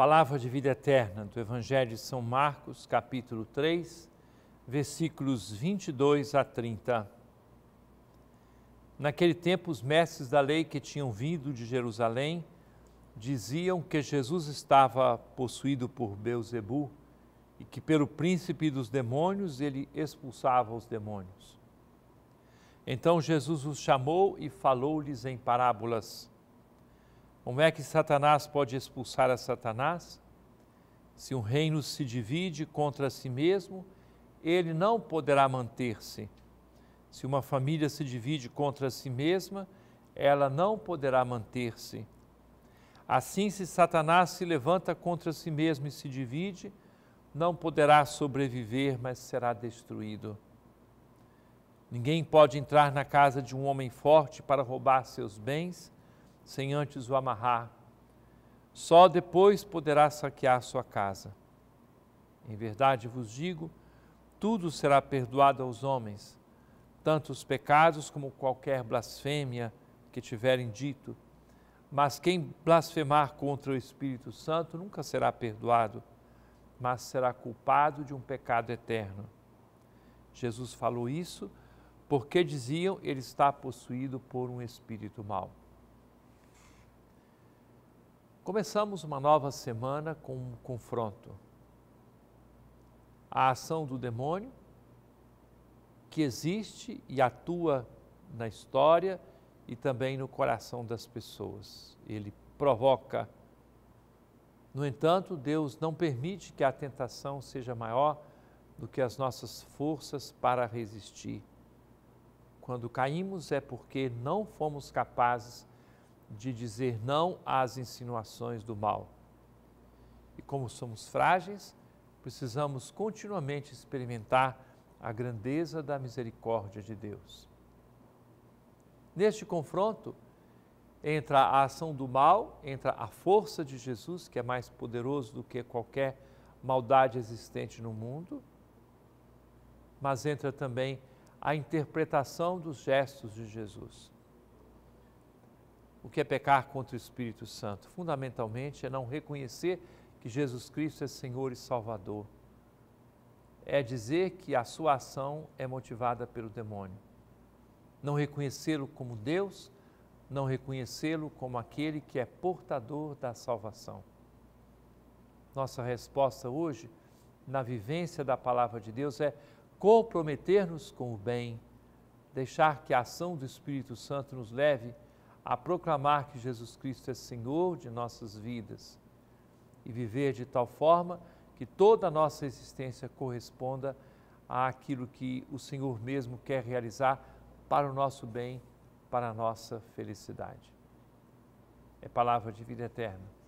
Palavra de vida eterna do Evangelho de São Marcos, capítulo 3, versículos 22 a 30. Naquele tempo, os mestres da lei que tinham vindo de Jerusalém diziam que Jesus estava possuído por Beuzebu e que pelo príncipe dos demônios ele expulsava os demônios. Então Jesus os chamou e falou-lhes em parábolas como é que Satanás pode expulsar a Satanás? Se um reino se divide contra si mesmo, ele não poderá manter-se. Se uma família se divide contra si mesma, ela não poderá manter-se. Assim, se Satanás se levanta contra si mesmo e se divide, não poderá sobreviver, mas será destruído. Ninguém pode entrar na casa de um homem forte para roubar seus bens, sem antes o amarrar. Só depois poderá saquear sua casa. Em verdade vos digo: tudo será perdoado aos homens, tanto os pecados como qualquer blasfêmia que tiverem dito. Mas quem blasfemar contra o Espírito Santo nunca será perdoado, mas será culpado de um pecado eterno. Jesus falou isso porque diziam ele está possuído por um espírito mau. Começamos uma nova semana com um confronto. A ação do demônio, que existe e atua na história e também no coração das pessoas. Ele provoca. No entanto, Deus não permite que a tentação seja maior do que as nossas forças para resistir. Quando caímos é porque não fomos capazes de dizer não às insinuações do mal. E como somos frágeis, precisamos continuamente experimentar a grandeza da misericórdia de Deus. Neste confronto, entra a ação do mal, entra a força de Jesus, que é mais poderoso do que qualquer maldade existente no mundo, mas entra também a interpretação dos gestos de Jesus. O que é pecar contra o Espírito Santo? Fundamentalmente é não reconhecer que Jesus Cristo é Senhor e Salvador. É dizer que a sua ação é motivada pelo demônio. Não reconhecê-lo como Deus, não reconhecê-lo como aquele que é portador da salvação. Nossa resposta hoje, na vivência da palavra de Deus, é comprometer-nos com o bem, deixar que a ação do Espírito Santo nos leve a proclamar que Jesus Cristo é Senhor de nossas vidas e viver de tal forma que toda a nossa existência corresponda àquilo que o Senhor mesmo quer realizar para o nosso bem, para a nossa felicidade. É palavra de vida eterna.